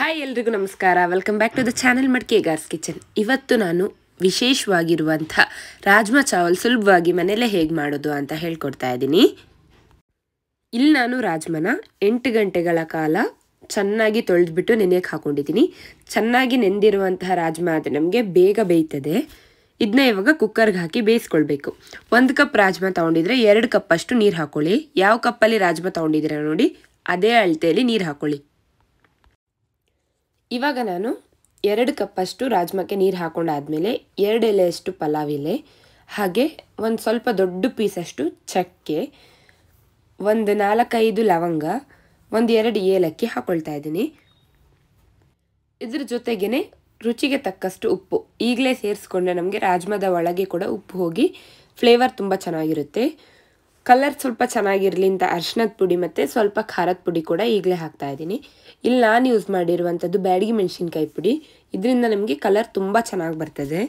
hi ಎಲ್ರಿಗೂ ನಮಸ್ಕಾರ welcome back to the channel ಮಡಿಕೆ ಗಾರ್ಸ್ ಕಿಚನ್ ಇವತ್ತು ನಾನು ವಿಶೇಷವಾಗಿರುವಂಥ ರಾಜ್ಮಾ ಚಾವಲ್ ಸುಲಭವಾಗಿ ಮನೆಯಲ್ಲೇ ಹೇಗೆ ಮಾಡೋದು ಅಂತ ಹೇಳ್ಕೊಡ್ತಾ ಇದ್ದೀನಿ ಇಲ್ಲಿ ನಾನು ರಾಜ್ಮನ ಎಂಟು ಗಂಟೆಗಳ ಕಾಲ ಚೆನ್ನಾಗಿ ತೊಳೆದ್ಬಿಟ್ಟು ನೆನೆಯಕ್ಕೆ ಹಾಕೊಂಡಿದ್ದೀನಿ ಚೆನ್ನಾಗಿ ನೆಂದಿರುವಂತಹ ರಾಜ್ಮಾ ಅದು ನಮಗೆ ಬೇಗ ಬೇಯ್ತದೆ ಇದನ್ನ ಇವಾಗ ಕುಕ್ಕರ್ಗೆ ಹಾಕಿ ಬೇಯಿಸ್ಕೊಳ್ಬೇಕು ಒಂದು ಕಪ್ ರಾಜ್ಮಾ ತೊಗೊಂಡಿದ್ರೆ ಎರಡು ಕಪ್ಪಷ್ಟು ನೀರು ಹಾಕೊಳ್ಳಿ ಯಾವ ಕಪ್ಪಲ್ಲಿ ರಾಜ್ಮಾ ತೊಗೊಂಡಿದ್ರೆ ನೋಡಿ ಅದೇ ಅಳತೆಯಲ್ಲಿ ನೀರು ಹಾಕೊಳ್ಳಿ ಇವಾಗ ನಾನು ಎರಡು ಕಪ್ಪಷ್ಟು ರಾಜ್ಮಕ್ಕೆ ನೀರು ಹಾಕೊಂಡಾದಮೇಲೆ ಎರಡು ಎಲೆಯಷ್ಟು ಪಲಾವ್ ಎಲೆ ಹಾಗೆ ಒಂದು ಸ್ವಲ್ಪ ದೊಡ್ಡ ಪೀಸಷ್ಟು ಚಕ್ಕೆ ಒಂದು ನಾಲ್ಕೈದು ಲವಂಗ ಒಂದು ಎರಡು ಏಲಕ್ಕಿ ಹಾಕೊಳ್ತಾ ಇದ್ದೀನಿ ಇದ್ರ ಜೊತೆಗೇ ರುಚಿಗೆ ತಕ್ಕಷ್ಟು ಉಪ್ಪು ಈಗಲೇ ಸೇರಿಸ್ಕೊಂಡ್ರೆ ನಮಗೆ ರಾಜ್ಮದ ಒಳಗೆ ಕೂಡ ಉಪ್ಪು ಹೋಗಿ ಫ್ಲೇವರ್ ತುಂಬ ಚೆನ್ನಾಗಿರುತ್ತೆ ಕಲರ್ ಸ್ವಲ್ಪ ಚೆನ್ನಾಗಿರಲಿ ಅಂತ ಅರ್ಶಿನದ ಪುಡಿ ಮತ್ತು ಸ್ವಲ್ಪ ಖಾರದ ಪುಡಿ ಕೂಡ ಈಗಲೇ ಹಾಕ್ತಾ ಇದ್ದೀನಿ ಇಲ್ಲಿ ನಾನು ಯೂಸ್ ಮಾಡಿರುವಂಥದ್ದು ಬ್ಯಾಡಗಿ ಮೆಣಸಿನ್ಕಾಯಿ ಪುಡಿ ಇದರಿಂದ ನಮಗೆ ಕಲರ್ ತುಂಬ ಚೆನ್ನಾಗಿ ಬರ್ತದೆ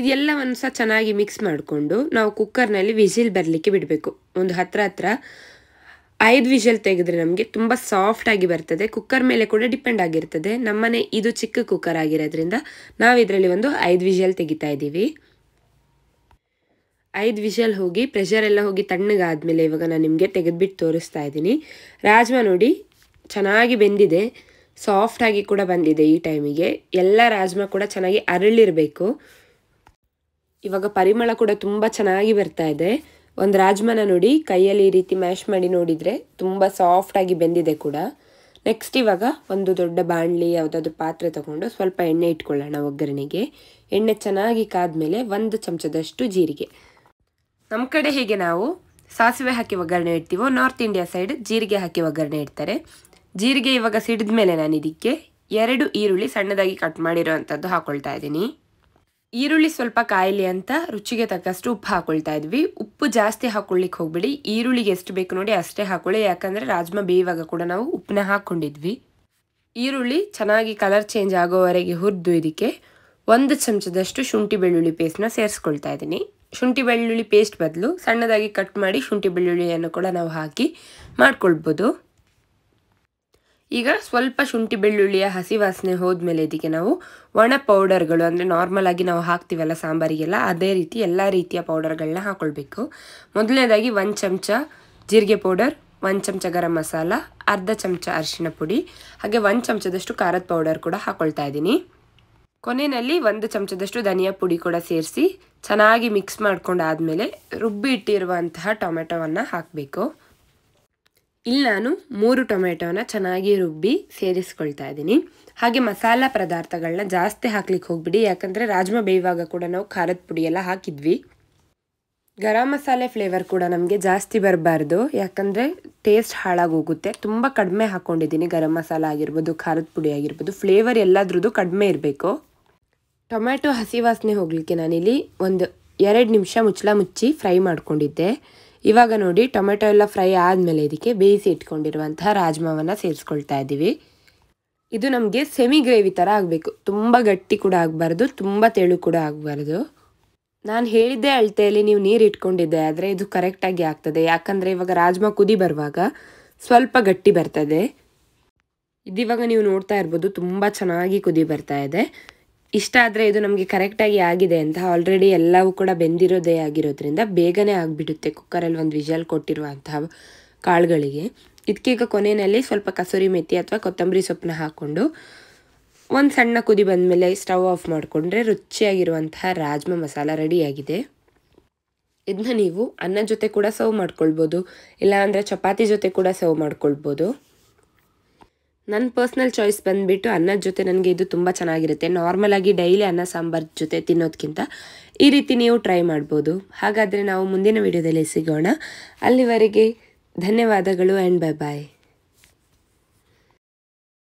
ಇದೆಲ್ಲವನ್ನು ಸಹ ಚೆನ್ನಾಗಿ ಮಿಕ್ಸ್ ಮಾಡಿಕೊಂಡು ನಾವು ಕುಕ್ಕರ್ನಲ್ಲಿ ವಿಜಿಲ್ ಬರಲಿಕ್ಕೆ ಬಿಡಬೇಕು ಒಂದು ಹತ್ರ ಹತ್ರ ಐದು ವಿಷಲ್ ತೆಗೆದ್ರೆ ನಮಗೆ ತುಂಬ ಸಾಫ್ಟಾಗಿ ಬರ್ತದೆ ಕುಕ್ಕರ್ ಮೇಲೆ ಕೂಡ ಡಿಪೆಂಡ್ ಆಗಿರ್ತದೆ ನಮ್ಮನೆ ಇದು ಚಿಕ್ಕ ಕುಕ್ಕರ್ ಆಗಿರೋದ್ರಿಂದ ನಾವು ಇದರಲ್ಲಿ ಒಂದು ಐದು ವಿಷಲ್ ತೆಗಿತಾ ಇದ್ದೀವಿ ಐದು ವಿಷಲ್ ಹೋಗಿ ಪ್ರೆಷರ್ ಎಲ್ಲ ಹೋಗಿ ತಣ್ಣಗಾದ್ಮೇಲೆ ಇವಾಗ ನಾನು ನಿಮಗೆ ತೆಗೆದುಬಿಟ್ಟು ತೋರಿಸ್ತಾ ಇದ್ದೀನಿ ರಾಜ್ಮಾ ನೋಡಿ ಚೆನ್ನಾಗಿ ಬೆಂದಿದೆ ಸಾಫ್ಟಾಗಿ ಕೂಡ ಬಂದಿದೆ ಈ ಟೈಮಿಗೆ ಎಲ್ಲ ರಾಜ್ಮಾ ಕೂಡ ಚೆನ್ನಾಗಿ ಅರಳಿರಬೇಕು ಇವಾಗ ಪರಿಮಳ ಕೂಡ ತುಂಬ ಚೆನ್ನಾಗಿ ಬರ್ತಾ ಇದೆ ಒಂದು ರಾಜ್ಮಾನ ನೋಡಿ ಕೈಯಲ್ಲಿ ಈ ರೀತಿ ಮ್ಯಾಶ್ ಮಾಡಿ ನೋಡಿದರೆ ತುಂಬ ಸಾಫ್ಟಾಗಿ ಬೆಂದಿದೆ ಕೂಡ ನೆಕ್ಸ್ಟ್ ಇವಾಗ ಒಂದು ದೊಡ್ಡ ಬಾಣಲಿ ಯಾವುದಾದ್ರು ಪಾತ್ರೆ ತಗೊಂಡು ಸ್ವಲ್ಪ ಎಣ್ಣೆ ಇಟ್ಕೊಳ್ಳೋಣ ಒಗ್ಗರಣೆಗೆ ಎಣ್ಣೆ ಚೆನ್ನಾಗಿ ಕಾದ ಮೇಲೆ ಒಂದು ಚಮಚದಷ್ಟು ಜೀರಿಗೆ ನಮ್ಮ ಕಡೆ ಹೇಗೆ ನಾವು ಸಾಸಿವೆ ಹಾಕಿ ಒಗ್ಗರಣೆ ಇಡ್ತೀವೋ ನಾರ್ತ್ ಇಂಡಿಯಾ ಸೈಡ್ ಜೀರಿಗೆ ಹಾಕಿ ಒಗ್ಗರಣೆ ಇಡ್ತಾರೆ ಜೀರಿಗೆ ಇವಾಗ ಸಿಡಿದ ಮೇಲೆ ನಾನು ಇದಕ್ಕೆ ಎರಡು ಈರುಳ್ಳಿ ಸಣ್ಣದಾಗಿ ಕಟ್ ಮಾಡಿರೋವಂಥದ್ದು ಅಂಥದ್ದು ಹಾಕೊಳ್ತಾ ಇದ್ದೀನಿ ಈರುಳ್ಳಿ ಸ್ವಲ್ಪ ಕಾಯಿಲೆ ಅಂತ ರುಚಿಗೆ ತಕ್ಕಷ್ಟು ಉಪ್ಪು ಹಾಕೊಳ್ತಾ ಇದ್ವಿ ಉಪ್ಪು ಜಾಸ್ತಿ ಹಾಕೊಳ್ಳಿಕ್ಕೆ ಹೋಗ್ಬಿಡಿ ಈರುಳ್ಳಿಗೆ ಎಷ್ಟು ಬೇಕು ನೋಡಿ ಅಷ್ಟೇ ಹಾಕೊಳ್ಳಿ ಯಾಕಂದರೆ ರಾಜ್ಮ ಬೇಯುವಾಗ ಕೂಡ ನಾವು ಉಪ್ಪನ್ನ ಹಾಕ್ಕೊಂಡಿದ್ವಿ ಈರುಳ್ಳಿ ಚೆನ್ನಾಗಿ ಕಲರ್ ಚೇಂಜ್ ಆಗೋವರೆಗೆ ಹುರಿದು ಇದಕ್ಕೆ ಒಂದು ಚಮಚದಷ್ಟು ಶುಂಠಿ ಬೆಳ್ಳುಳ್ಳಿ ಪೇಸ್ಟ್ನ ಸೇರಿಸ್ಕೊಳ್ತಾ ಇದ್ದೀನಿ ಶುಂಠಿ ಬೆಳ್ಳುಳ್ಳಿ ಪೇಸ್ಟ್ ಬದಲು ಸಣ್ಣದಾಗಿ ಕಟ್ ಮಾಡಿ ಶುಂಠಿ ಬೆಳ್ಳುಳ್ಳಿಯನ್ನು ಕೂಡ ನಾವು ಹಾಕಿ ಮಾಡ್ಕೊಳ್ಬೋದು ಈಗ ಸ್ವಲ್ಪ ಶುಂಠಿ ಬೆಳ್ಳುಳ್ಳಿಯ ಹಸಿ ವಾಸನೆ ಹೋದ್ಮೇಲೆ ಇದಕ್ಕೆ ನಾವು ಒಣ ಪೌಡರ್ಗಳು ಅಂದರೆ ನಾರ್ಮಲಾಗಿ ನಾವು ಹಾಕ್ತೀವಲ್ಲ ಸಾಂಬಾರಿಗೆಲ್ಲ ಅದೇ ರೀತಿ ಎಲ್ಲ ರೀತಿಯ ಪೌಡರ್ಗಳನ್ನ ಹಾಕ್ಕೊಳ್ಬೇಕು ಮೊದಲನೇದಾಗಿ ಒಂದು ಚಮಚ ಜೀರಿಗೆ ಪೌಡರ್ ಒಂದು ಚಮಚ ಗರಂ ಮಸಾಲ ಅರ್ಧ ಚಮಚ ಅರಿಶಿನ ಪುಡಿ ಹಾಗೆ ಒಂದು ಚಮಚದಷ್ಟು ಖಾರದ ಪೌಡರ್ ಕೂಡ ಹಾಕ್ಕೊಳ್ತಾ ಇದ್ದೀನಿ ಕೊನೆಯಲ್ಲಿ ಒಂದು ಚಮಚದಷ್ಟು ಧನಿಯಾ ಪುಡಿ ಕೂಡ ಸೇರಿಸಿ ಚೆನ್ನಾಗಿ ಮಿಕ್ಸ್ ಮಾಡ್ಕೊಂಡಾದಮೇಲೆ ರುಬ್ಬಿ ಇಟ್ಟಿರುವಂತಹ ಟೊಮೆಟೊವನ್ನು ಹಾಕಬೇಕು ಇಲ್ಲಿ ನಾನು ಮೂರು ಟೊಮೆಟೊನ ಚೆನ್ನಾಗಿ ರುಬ್ಬಿ ಸೇರಿಸ್ಕೊಳ್ತಾ ಇದ್ದೀನಿ ಹಾಗೆ ಮಸಾಲ ಪದಾರ್ಥಗಳನ್ನ ಜಾಸ್ತಿ ಹಾಕ್ಲಿಕ್ಕೆ ಹೋಗ್ಬಿಡಿ ಯಾಕಂದರೆ ರಾಜ್ಮಾ ಬೇಯುವಾಗ ಕೂಡ ನಾವು ಖಾರದ ಪುಡಿ ಎಲ್ಲ ಹಾಕಿದ್ವಿ ಗರಂ ಮಸಾಲೆ ಫ್ಲೇವರ್ ಕೂಡ ನಮಗೆ ಜಾಸ್ತಿ ಬರಬಾರ್ದು ಯಾಕಂದರೆ ಟೇಸ್ಟ್ ಹಾಳಾಗೋಗುತ್ತೆ ತುಂಬ ಕಡಿಮೆ ಹಾಕ್ಕೊಂಡಿದ್ದೀನಿ ಗರಂ ಮಸಾಲೆ ಆಗಿರ್ಬೋದು ಖಾರದ ಪುಡಿ ಆಗಿರ್ಬೋದು ಫ್ಲೇವರ್ ಎಲ್ಲದ್ರದ್ದು ಕಡಿಮೆ ಇರಬೇಕು ಟೊಮ್ಯಾಟೊ ಹಸಿ ವಾಸನೆ ಹೋಗಲಿಕ್ಕೆ ನಾನಿಲ್ಲಿ ಒಂದು ಎರಡು ನಿಮಿಷ ಮುಚ್ಚಲ ಮುಚ್ಚಿ ಫ್ರೈ ಮಾಡಿಕೊಂಡಿದ್ದೆ ಇವಾಗ ನೋಡಿ ಟೊಮೆಟೊ ಎಲ್ಲ ಫ್ರೈ ಆದಮೇಲೆ ಇದಕ್ಕೆ ಬೇಯಿಸಿ ಇಟ್ಕೊಂಡಿರುವಂತಹ ರಾಜ್ಮಾವನ್ನು ಸೇರಿಸ್ಕೊಳ್ತಾ ಇದ್ದೀವಿ ಇದು ನಮಗೆ ಸೆಮಿ ಗ್ರೇವಿ ಥರ ಆಗಬೇಕು ತುಂಬ ಗಟ್ಟಿ ಕೂಡ ಆಗಬಾರ್ದು ತುಂಬ ತೆಳು ಕೂಡ ಆಗಬಾರ್ದು ನಾನು ಹೇಳಿದ್ದೆ ಅಳತೆಯಲ್ಲಿ ನೀವು ನೀರು ಇಟ್ಕೊಂಡಿದ್ದೆ ಆದರೆ ಇದು ಕರೆಕ್ಟಾಗಿ ಆಗ್ತದೆ ಯಾಕಂದರೆ ಇವಾಗ ರಾಜ್ಮಾ ಕುದಿ ಬರುವಾಗ ಸ್ವಲ್ಪ ಗಟ್ಟಿ ಬರ್ತದೆ ಇದಿವಾಗ ನೀವು ನೋಡ್ತಾ ಇರ್ಬೋದು ತುಂಬ ಚೆನ್ನಾಗಿ ಕುದಿ ಬರ್ತಾ ಇದೆ ಇಷ್ಟ ಆದರೆ ಇದು ನಮಗೆ ಕರೆಕ್ಟಾಗಿ ಆಗಿದೆ ಅಂತ ಆಲ್ರೆಡಿ ಎಲ್ಲವೂ ಕೂಡ ಬೆಂದಿರೋದೇ ಆಗಿರೋದ್ರಿಂದ ಬೇಗನೆ ಆಗಿಬಿಡುತ್ತೆ ಕುಕ್ಕರಲ್ಲಿ ಒಂದು ವಿಷಲ್ ಕೊಟ್ಟಿರುವಂತಹ ಕಾಳುಗಳಿಗೆ ಇದಕ್ಕೀಗ ಕೊನೆಯಲ್ಲಿ ಸ್ವಲ್ಪ ಕಸೂರಿ ಮೆತ್ತಿ ಅಥವಾ ಕೊತ್ತಂಬರಿ ಸೊಪ್ಪನ್ನ ಹಾಕ್ಕೊಂಡು ಒಂದು ಸಣ್ಣ ಕುದಿ ಬಂದಮೇಲೆ ಸ್ಟವ್ ಆಫ್ ಮಾಡಿಕೊಂಡ್ರೆ ರುಚಿಯಾಗಿರುವಂತಹ ರಾಜ್ಮ ಮಸಾಲ ರೆಡಿಯಾಗಿದೆ ಇದನ್ನ ನೀವು ಅನ್ನ ಜೊತೆ ಕೂಡ ಸರ್ವ್ ಮಾಡ್ಕೊಳ್ಬೋದು ಇಲ್ಲಾಂದರೆ ಚಪಾತಿ ಜೊತೆ ಕೂಡ ಸರ್ವ್ ಮಾಡ್ಕೊಳ್ಬೋದು ನನ್ನ ಪರ್ಸ್ನಲ್ ಚಾಯ್ಸ್ ಬಂದುಬಿಟ್ಟು ಅನ್ನದ ಜೊತೆ ನನಗೆ ಇದು ತುಂಬ ಚೆನ್ನಾಗಿರುತ್ತೆ ನಾರ್ಮಲಾಗಿ ಡೈಲಿ ಅನ್ನ ಸಾಂಬಾರ್ ಜೊತೆ ತಿನ್ನೋದಕ್ಕಿಂತ ಈ ರೀತಿ ನೀವು ಟ್ರೈ ಮಾಡ್ಬೋದು ಹಾಗಾದರೆ ನಾವು ಮುಂದಿನ ವಿಡಿಯೋದಲ್ಲಿ ಸಿಗೋಣ ಅಲ್ಲಿವರೆಗೆ ಧನ್ಯವಾದಗಳು ಆ್ಯಂಡ್ ಬೈ ಬಾಯ್